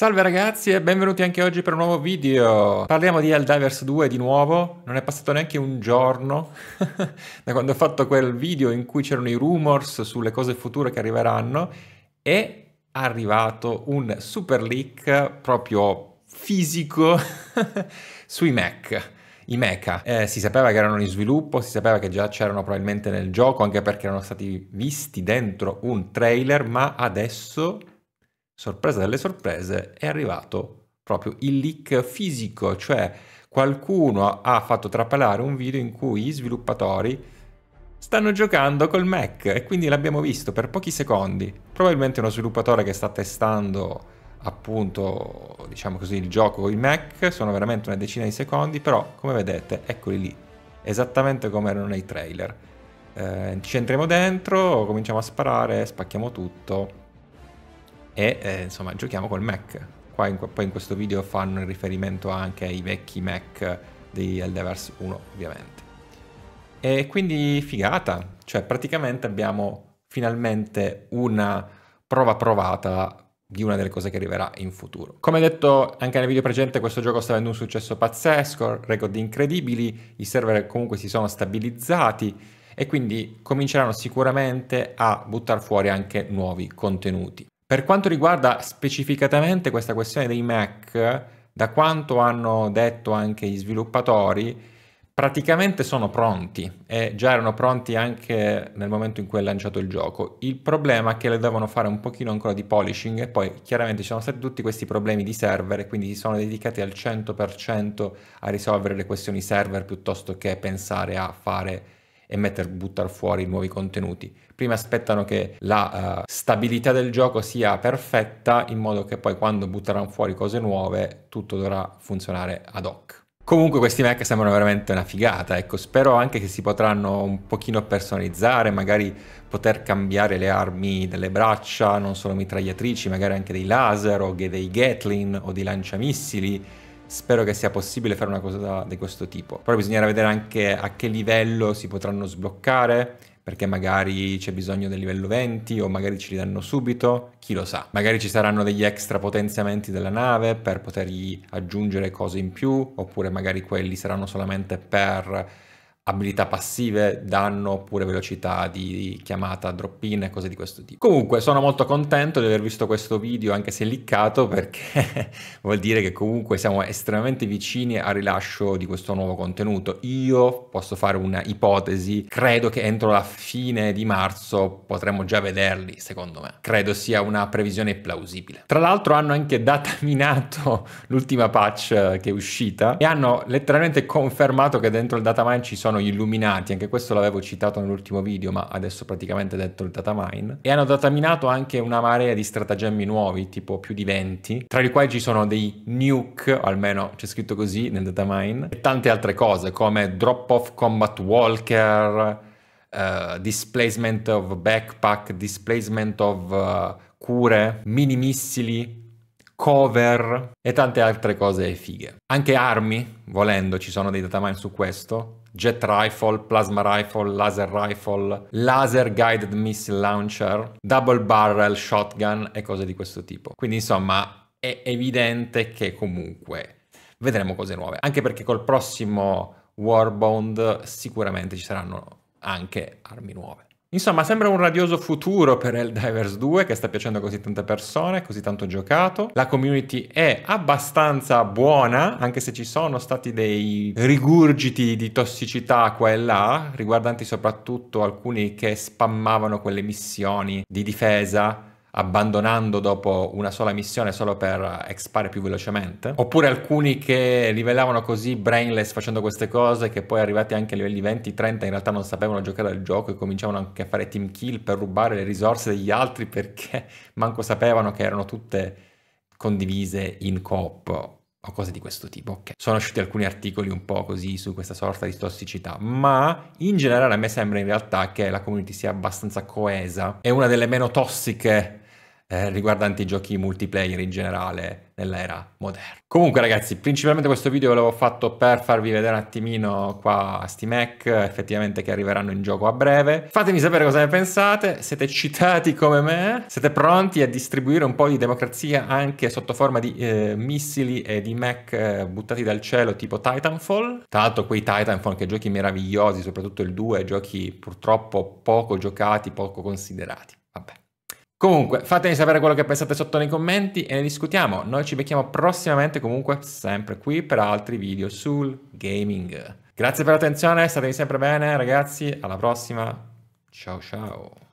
Salve ragazzi e benvenuti anche oggi per un nuovo video. Parliamo di Helldivers 2 di nuovo, non è passato neanche un giorno da quando ho fatto quel video in cui c'erano i rumors sulle cose future che arriveranno è arrivato un super leak proprio fisico sui Mac i mecha. Eh, si sapeva che erano in sviluppo, si sapeva che già c'erano probabilmente nel gioco, anche perché erano stati visti dentro un trailer, ma adesso sorpresa delle sorprese, è arrivato proprio il leak fisico, cioè qualcuno ha fatto trapelare un video in cui gli sviluppatori stanno giocando col Mac e quindi l'abbiamo visto per pochi secondi. Probabilmente uno sviluppatore che sta testando appunto, diciamo così, il gioco con il Mac, sono veramente una decina di secondi, però come vedete, eccoli lì, esattamente come erano nei trailer. Eh, ci entriamo dentro, cominciamo a sparare, spacchiamo tutto e eh, insomma giochiamo col Mac. In, poi in questo video fanno riferimento anche ai vecchi Mac di Eldeverse 1 ovviamente. E quindi figata, cioè praticamente abbiamo finalmente una prova provata di una delle cose che arriverà in futuro. Come detto anche nel video precedente, questo gioco sta avendo un successo pazzesco, record incredibili, i server comunque si sono stabilizzati e quindi cominceranno sicuramente a buttare fuori anche nuovi contenuti. Per quanto riguarda specificatamente questa questione dei Mac, da quanto hanno detto anche gli sviluppatori, praticamente sono pronti e già erano pronti anche nel momento in cui è lanciato il gioco. Il problema è che le devono fare un pochino ancora di polishing e poi chiaramente ci sono stati tutti questi problemi di server e quindi si sono dedicati al 100% a risolvere le questioni server piuttosto che pensare a fare e metter, buttare fuori nuovi contenuti. Prima aspettano che la uh, stabilità del gioco sia perfetta in modo che poi quando butteranno fuori cose nuove tutto dovrà funzionare ad hoc. Comunque questi Mac sembrano veramente una figata, ecco, spero anche che si potranno un pochino personalizzare, magari poter cambiare le armi delle braccia, non solo mitragliatrici, magari anche dei laser o dei Gatling o dei lanciamissili, spero che sia possibile fare una cosa di questo tipo. Poi bisognerà vedere anche a che livello si potranno sbloccare, perché magari c'è bisogno del livello 20 o magari ce li danno subito, chi lo sa. Magari ci saranno degli extra potenziamenti della nave per potergli aggiungere cose in più, oppure magari quelli saranno solamente per abilità passive, danno oppure velocità di chiamata, drop-in e cose di questo tipo. Comunque sono molto contento di aver visto questo video anche se liccato perché vuol dire che comunque siamo estremamente vicini al rilascio di questo nuovo contenuto. Io posso fare una ipotesi, credo che entro la fine di marzo potremmo già vederli secondo me. Credo sia una previsione plausibile. Tra l'altro hanno anche dataminato l'ultima patch che è uscita e hanno letteralmente confermato che dentro il datamine ci sono mano gli illuminati, anche questo l'avevo citato nell'ultimo video, ma adesso praticamente detto il datamine, e hanno dataminato anche una marea di stratagemmi nuovi, tipo più di 20, tra i quali ci sono dei nuke, almeno c'è scritto così nel datamine, e tante altre cose come drop off combat walker, uh, displacement of backpack, displacement of uh, cure, mini missili, cover e tante altre cose fighe. Anche armi, volendo, ci sono dei datamine su questo. Jet Rifle, Plasma Rifle, Laser Rifle, Laser Guided Missile Launcher, Double Barrel Shotgun e cose di questo tipo. Quindi insomma è evidente che comunque vedremo cose nuove, anche perché col prossimo Warbound sicuramente ci saranno anche armi nuove. Insomma, sembra un radioso futuro per Helldivers 2 che sta piacendo a così tante persone, così tanto giocato. La community è abbastanza buona, anche se ci sono stati dei rigurgiti di tossicità qua e là, riguardanti soprattutto alcuni che spammavano quelle missioni di difesa abbandonando dopo una sola missione solo per expare più velocemente, oppure alcuni che rivelavano così brainless facendo queste cose che poi arrivati anche ai livelli 20-30 in realtà non sapevano giocare al gioco e cominciavano anche a fare team kill per rubare le risorse degli altri perché manco sapevano che erano tutte condivise in coop o cose di questo tipo. Okay. Sono usciti alcuni articoli un po' così su questa sorta di tossicità, ma in generale a me sembra in realtà che la community sia abbastanza coesa. È una delle meno tossiche eh, riguardanti i giochi multiplayer in generale nell'era moderna. Comunque ragazzi, principalmente questo video l'avevo fatto per farvi vedere un attimino qua sti Mac, effettivamente che arriveranno in gioco a breve. Fatemi sapere cosa ne pensate, siete eccitati come me? Siete pronti a distribuire un po' di democrazia anche sotto forma di eh, missili e di Mac eh, buttati dal cielo tipo Titanfall? Tra l'altro quei Titanfall che giochi meravigliosi, soprattutto il 2, giochi purtroppo poco giocati, poco considerati. Vabbè. Comunque, fatemi sapere quello che pensate sotto nei commenti e ne discutiamo. Noi ci becchiamo prossimamente comunque sempre qui per altri video sul gaming. Grazie per l'attenzione, statevi sempre bene ragazzi, alla prossima, ciao ciao!